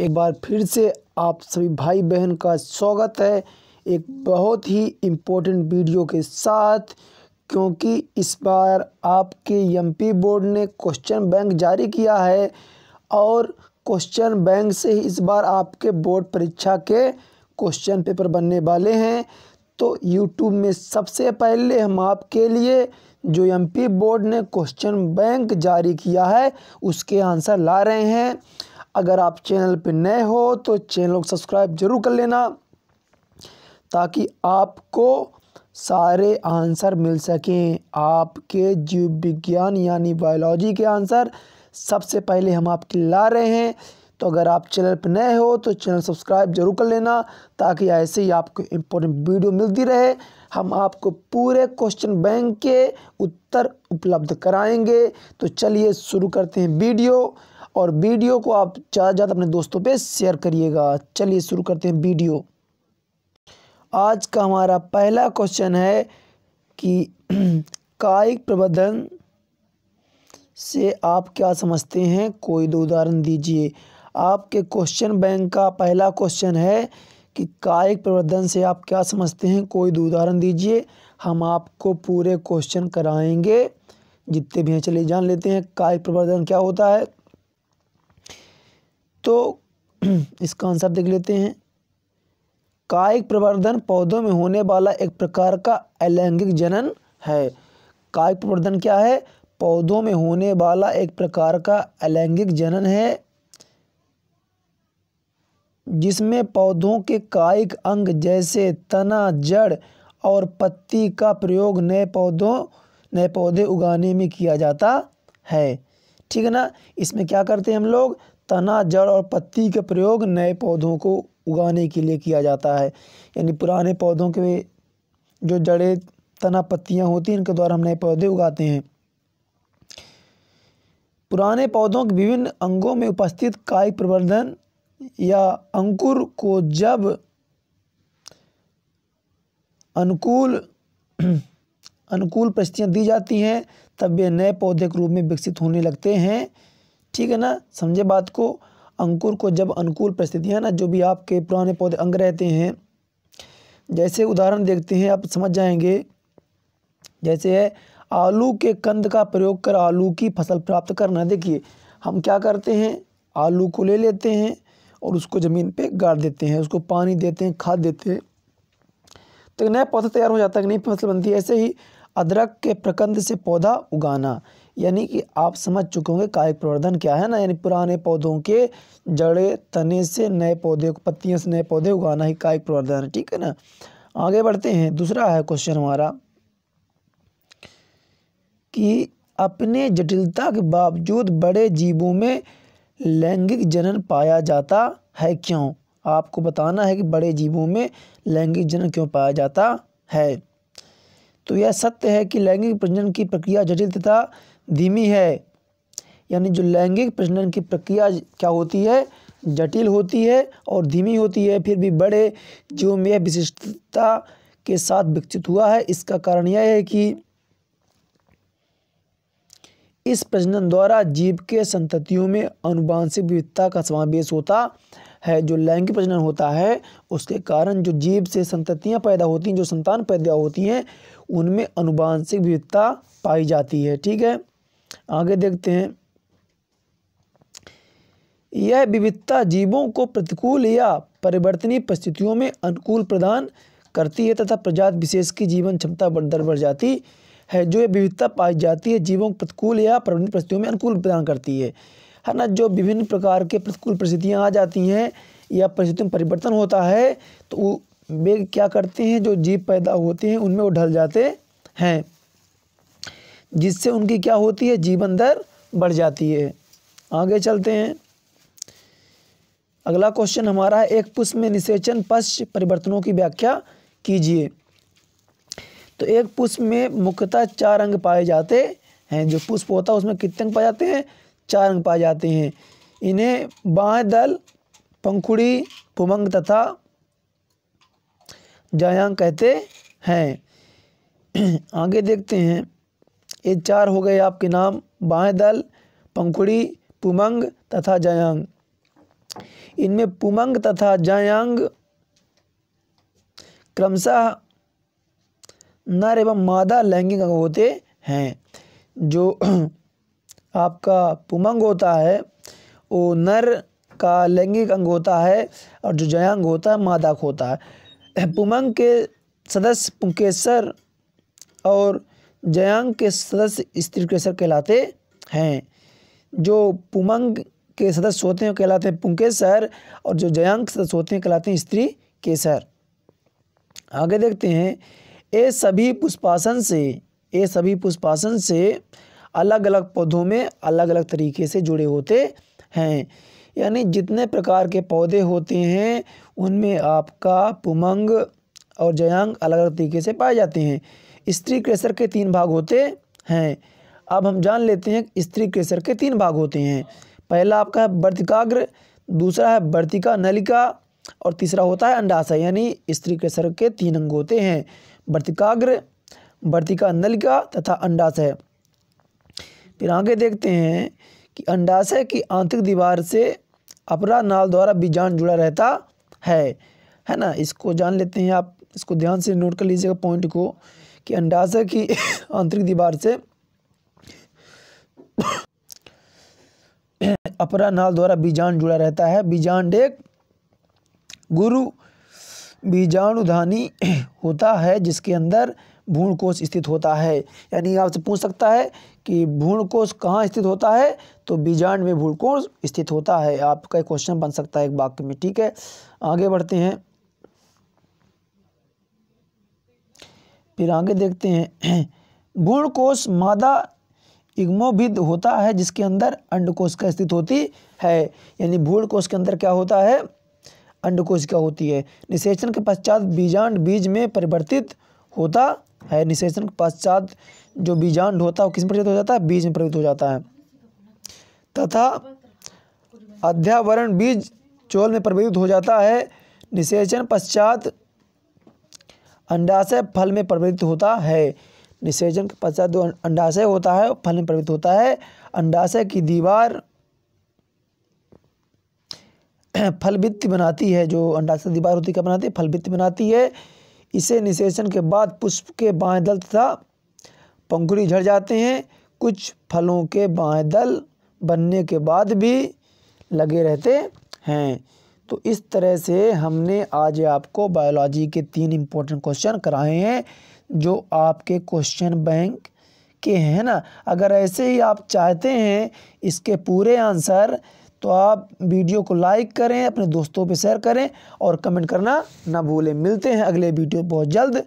एक बार फिर से आप सभी भाई बहन का स्वागत है एक बहुत ही इम्पोर्टेंट वीडियो के साथ क्योंकि इस बार आपके एमपी बोर्ड ने क्वेश्चन बैंक जारी किया है और क्वेश्चन बैंक से ही इस बार आपके बोर्ड परीक्षा के क्वेश्चन पेपर बनने वाले हैं तो यूट्यूब में सबसे पहले हम आपके लिए जो एमपी बोर्ड ने क्वेश्चन बैंक जारी किया है उसके आंसर ला रहे हैं अगर आप चैनल पर नए हो तो चैनल को सब्सक्राइब जरूर कर लेना ताकि आपको सारे आंसर मिल सकें आपके जीव विज्ञान यानी बायोलॉजी के आंसर सबसे पहले हम आपके ला रहे हैं तो अगर आप चैनल पर नए हो तो चैनल सब्सक्राइब जरूर कर लेना ताकि ऐसे ही आपको इम्पोर्टेंट वीडियो मिलती रहे हम आपको पूरे क्वेश्चन बैंक के उत्तर उपलब्ध कराएंगे तो चलिए शुरू करते हैं वीडियो और वीडियो को आप ज़्यादा ज़्यादा अपने दोस्तों पे शेयर करिएगा चलिए शुरू करते हैं वीडियो आज का हमारा पहला क्वेश्चन है कि कायिक प्रबंधन से आप क्या समझते हैं कोई दो उदाहरण दीजिए आपके क्वेश्चन बैंक का पहला क्वेश्चन है कि कायिक प्रबंधन से आप क्या समझते हैं कोई दो उदाहरण दीजिए हम आपको पूरे क्वेश्चन कराएंगे जितने भी हैं चलिए जान लेते हैं कायिक प्रबंधन क्या होता है तो इसका आंसर देख लेते हैं कायिक प्रवर्धन पौधों में होने वाला एक प्रकार का अलैंगिक जनन है कायिक प्रवर्धन क्या है पौधों में होने वाला एक प्रकार का अलैंगिक जनन है जिसमें पौधों के कायिक अंग जैसे तना जड़ और पत्ती का प्रयोग नए पौधों नए पौधे उगाने में किया जाता है ठीक है ना इसमें क्या करते हैं हम लोग तना जड़ और पत्ती का प्रयोग नए पौधों को उगाने के लिए किया जाता है यानी पुराने पौधों के जो जड़ें तना पत्तियाँ होती हैं इनके द्वारा हम नए पौधे उगाते हैं पुराने पौधों के विभिन्न अंगों में उपस्थित काय प्रवर्धन या अंकुर को जब अनुकूल अनुकूल परिस्थितियाँ दी जाती हैं तब वे नए पौधे के रूप में विकसित होने लगते हैं ठीक है ना समझे बात को अंकुर को जब अनुकूल परिस्थितियाँ ना जो भी आपके पुराने पौधे अंग रहते हैं जैसे उदाहरण देखते हैं आप समझ जाएंगे जैसे है आलू के कंद का प्रयोग कर आलू की फसल प्राप्त करना देखिए हम क्या करते हैं आलू को ले लेते हैं और उसको ज़मीन पे गाड़ देते हैं उसको पानी देते हैं खाद देते हैं तो नया पौधा तैयार हो जाता है नई फसल बनती है ऐसे ही अदरक के प्रकंद से पौधा उगाना यानी कि आप समझ चुके होंगे कायिक प्रवर्धन क्या है ना यानी पुराने पौधों के जड़े तने से नए पौधे पत्तियों से नए पौधे उगाना ही कायिक प्रवर्धन है ठीक है ना आगे बढ़ते हैं दूसरा है क्वेश्चन हमारा कि अपने जटिलता के बावजूद बड़े जीवों में लैंगिक जनन पाया जाता है क्यों आपको बताना है कि बड़े जीवों में लैंगिक जनन क्यों पाया जाता है तो यह सत्य है कि लैंगिक प्रजनन की प्रक्रिया जटिल तथा धीमी है यानी जो लैंगिक प्रजनन की प्रक्रिया क्या होती है जटिल होती है और धीमी होती है फिर भी बड़े जीवों में विशिष्टता के साथ विकसित हुआ है इसका कारण यह है कि इस प्रजनन द्वारा जीव के संततियों में अनुवांशिक विविधता का समावेश होता है जो लैंगिक प्रजनन होता है उसके कारण जो जीव से संततियां पैदा होती हैं जो संतान पैदा होती हैं उनमें अनुवांशिक विविधता पाई जाती है ठीक है आगे देखते हैं यह विविधता जीवों को प्रतिकूल या परिवर्तनीय परिस्थितियों में अनुकूल प्रदान करती है तथा प्रजात विशेष की जीवन क्षमता दर बढ़ जाती है जो यह विविधता पाई जाती है जीवों को प्रतिकूल या परिवर्तनीय परिस्थितियों में अनुकूल प्रदान करती है है ना जो विभिन्न प्रकार के प्रतिकूल परिस्थितियाँ आ जाती हैं या परिस्थितियों में परिवर्तन होता है तो वे क्या करते हैं जो जीव पैदा होते हैं उनमें वो ढल जाते हैं जिससे उनकी क्या होती है जीवन दर बढ़ जाती है आगे चलते हैं अगला क्वेश्चन हमारा है एक पुष्प में निषेचन पश्च परिवर्तनों की व्याख्या कीजिए तो एक पुष्प में मुख्यतः चार अंग पाए जाते हैं जो पुष्प होता है उसमें कितने अंग पाए जाते हैं चार अंग पाए जाते हैं इन्हें बाह दल पंखुड़ी पुमंग तथा जयांग कहते हैं आगे देखते हैं ये चार हो गए आपके नाम बाएँ दल पंखुड़ी पुमंग तथा जयांग इनमें पुमंग तथा जयांग क्रमशः नर एवं मादा लैंगिक अंग होते हैं जो आपका पुमंग होता है वो नर का लैंगिक अंग होता है और जो जयांग होता है मादा होता है पुमंग के सदस्य पुंकेसर और जयांग के सदस्य स्त्री केसर कहलाते हैं जो पुमंग के सदस्य होते हैं कहलाते हैं पुंकेसर और जो जयांग सदस्य होते हैं कहलाते हैं स्त्री केसर आगे देखते हैं ये सभी पुष्पासन से ये सभी पुष्पासन से अलग अलग पौधों में अलग अलग तरीके से जुड़े होते हैं यानी जितने प्रकार के पौधे होते हैं उनमें आपका पुमंग और जयांग अलग अलग तरीके से पाए जाते हैं स्त्री केसर के तीन भाग होते हैं अब हम जान लेते हैं स्त्री केसर के तीन भाग होते हैं पहला आपका है वर्तिकाग्र दूसरा है वर्तिका नलिका और तीसरा होता है अंडाशय यानी स्त्री केसर के तीन अंग होते हैं वर्तिकाग्र वर्तिका नलिका तथा अंडाशय फिर आगे देखते हैं कि अंडाशय की आंतरिक दीवार से अपरा नाल द्वारा बीजाण जुड़ा रहता है है ना इसको जान लेते हैं आप इसको ध्यान से नोट कर लीजिएगा पॉइंट को कि अंडाशय की आंतरिक दीवार से अपरा नाल द्वारा बीजान जुड़ा रहता है बीजांड एक गुरु बीजाणुधानी होता है जिसके अंदर भूण कोष स्थित होता है यानी आपसे पूछ सकता है कि भूण कोष कहाँ स्थित होता है तो बीजांड में भूण कोष स्थित होता है आपका क्वेश्चन बन सकता है एक वाक्य में ठीक है आगे बढ़ते हैं फिर आगे देखते हैं कोश मादा इग्मोभिद होता है जिसके अंदर अंडकोश का स्थित होती है यानी भूण कोश के अंदर क्या होता है अंडकोश क्या होती है निषेचन के पश्चात बीजांड बीज में परिवर्तित होता है निषेचन के पश्चात जो बीजांड होता है वो किस में परिवर्तित हो जाता है बीज में परिवर्तित हो जाता है तथा अध्यावरण बीज चोल में परिवर्तित हो जाता है निषेचन पश्चात अंडाशय फल में परिवर्तित होता है निषेचन के पश्चात जो अंडाशय होता है फल में परिवर्तित होता है अंडाशय की दीवार फल वित्त बनाती है जो अंडाशय दीवार होती क्या बनाती है फल वित्त बनाती है इसे निषेचन के बाद पुष्प के बाएं दल तथा पंखुड़ी झड़ जाते हैं कुछ फलों के बाएं दल बनने के बाद भी लगे रहते हैं तो इस तरह से हमने आज आपको बायोलॉजी के तीन इम्पोर्टेंट क्वेश्चन कराए हैं जो आपके क्वेश्चन बैंक के हैं ना अगर ऐसे ही आप चाहते हैं इसके पूरे आंसर तो आप वीडियो को लाइक करें अपने दोस्तों पे शेयर करें और कमेंट करना ना भूलें मिलते हैं अगले वीडियो बहुत जल्द